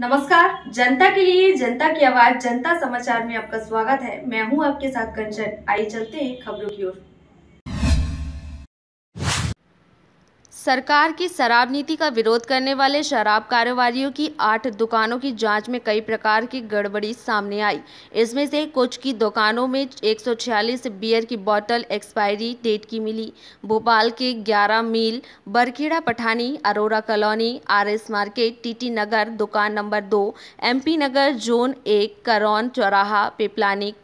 नमस्कार जनता के लिए जनता की आवाज जनता समाचार में आपका स्वागत है मैं हूं आपके साथ कंचन आई चलते हैं खबरों की ओर सरकार की शराब नीति का विरोध करने वाले शराब कारोबारियों की आठ दुकानों की जांच में कई प्रकार की गड़बड़ी सामने आई इसमें से कुछ की दुकानों में 146 बियर की बोतल एक्सपायरी डेट की मिली भोपाल के 11 मील Barkheda Pathani Arora colony RS market TT Nagar दुकान नंबर दो एमपी नगर जोन एक करौन चौराहा पिपलानी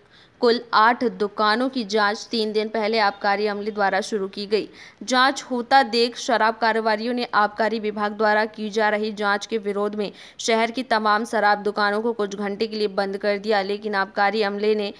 कुल आठ दुकानों की जांच तीन दिन पहले आबकारी अमले द्वारा शुरू की गई जांच होता देख शराब कारोबारियों ने आबकारी विभाग द्वारा की जा रही जांच के विरोध में शहर की तमाम शराब दुकानों को कुछ घंटे के लिए बंद कर दिया लेकिन आबकारी अमले ने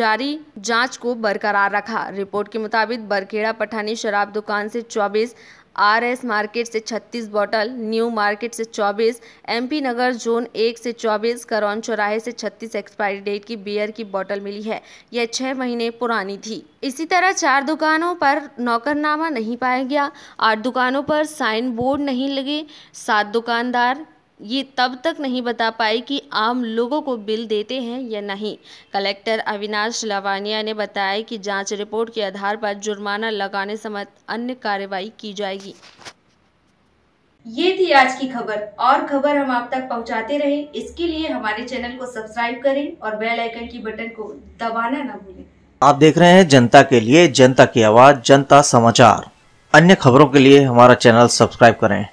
जारी जांच को बरकरार रखा रिपोर्ट के मुताबिक बरखेड़ा पठानी शराब दुकान से 24 आरएस मार्केट से 36 बॉटल न्यू मार्केट से 24 एमपी नगर जोन एक से 24 करौन चौराहे से 36 एक्सपायरी डेट की बियर की बॉटल मिली है यह छः महीने पुरानी थी इसी तरह चार दुकानों पर नौकरनामा नहीं पाया गया आठ दुकानों पर साइन बोर्ड नहीं लगे सात दुकानदार ये तब तक नहीं बता पाई कि आम लोगों को बिल देते हैं या नहीं कलेक्टर अविनाश लवानिया ने बताया कि जांच रिपोर्ट के आधार पर जुर्माना लगाने समेत अन्य कार्रवाई की जाएगी ये थी आज की खबर और खबर हम आप तक पहुंचाते रहे इसके लिए हमारे चैनल को सब्सक्राइब करें और बेल आइकन की बटन को दबाना न भूलें आप देख रहे हैं जनता के लिए जनता की आवाज जनता समाचार अन्य खबरों के लिए हमारा चैनल सब्सक्राइब करें